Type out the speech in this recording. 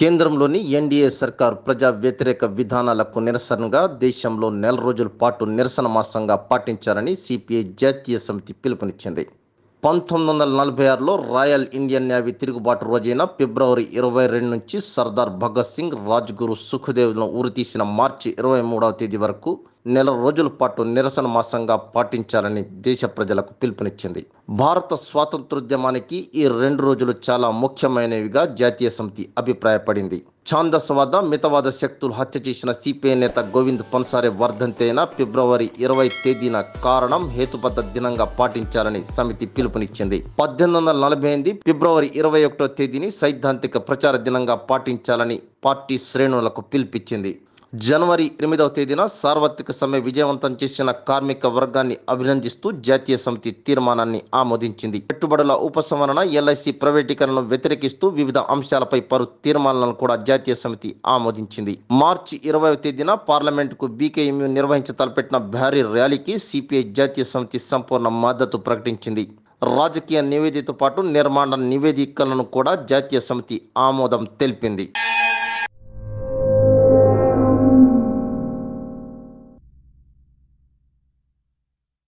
కేంద్రంలోని ఎన్డీఏ సర్కార్ ప్రజా వ్యతిరేక విధానాలకు నిరసనగా దేశంలో నెల రోజుల పాటు నిరసన మాసంగా పాటించారని సిపిఐ జాతీయ సమితి పిలుపునిచ్చింది పంతొమ్మిది వందల నలభై ఆరులో రాయల్ ఇండియన్ నేవీ తిరుగుబాటు రోజైన ఫిబ్రవరి ఇరవై రెండు నుంచి సర్దార్ భగత్ సింగ్ రాజ్గురు సుఖదేవ్ను ఉరితీసిన మార్చి ఇరవై మూడవ తేదీ వరకు నెల రోజుల పాటు నిరసన మాసంగా పాటించాలని దేశ ప్రజలకు పిలుపునిచ్చింది భారత స్వాతంత్రోద్యమానికి ఈ రెండు రోజులు చాలా ముఖ్యమైనవిగా జాతీయ సమితి అభిప్రాయపడింది ఛాందస్ వద్ద మితవాద శక్తులు హత్య చేసిన సిపిఐ నేత గోవింద్ పన్సారే వర్ధంతైన ఫిబ్రవరి ఇరవై తేదీన కారణం హేతుబద్ధ దినంగా పాటించాలని సమితి పిలుపునిచ్చింది పద్దెనిమిది వందల నలభై ఎనిమిది ఫిబ్రవరి ఇరవై ఒకటో తేదీని సైద్ధాంతిక ప్రచార దినంగా పాటించాలని పార్టీ శ్రేణులకు పిలిపించింది జనవరి ఎనిమిదవ తేదీన సార్వత్రిక సమ్మె విజయవంతం చేసిన కార్మిక వర్గాన్ని అభినందిస్తూ జాతీయ సమితి తీర్మానాన్ని ఆమోదించింది పెట్టుబడుల ఉపసంహరణ ఎల్ఐసి ప్రైవేటీకరణను వ్యతిరేకిస్తూ వివిధ అంశాలపై పలు తీర్మానాలను కూడా జాతీయ సమితి ఆమోదించింది మార్చి ఇరవై తేదీన పార్లమెంటుకు బీకేఎంయు నిర్వహించ తలపెట్టిన భారీ ర్యాలీకి సిపిఐ జాతీయ సమితి సంపూర్ణ మద్దతు ప్రకటించింది రాజకీయ నివేదికతో పాటు నిర్మాణ నివేదికలను కూడా జాతీయ సమితి ఆమోదం తెలిపింది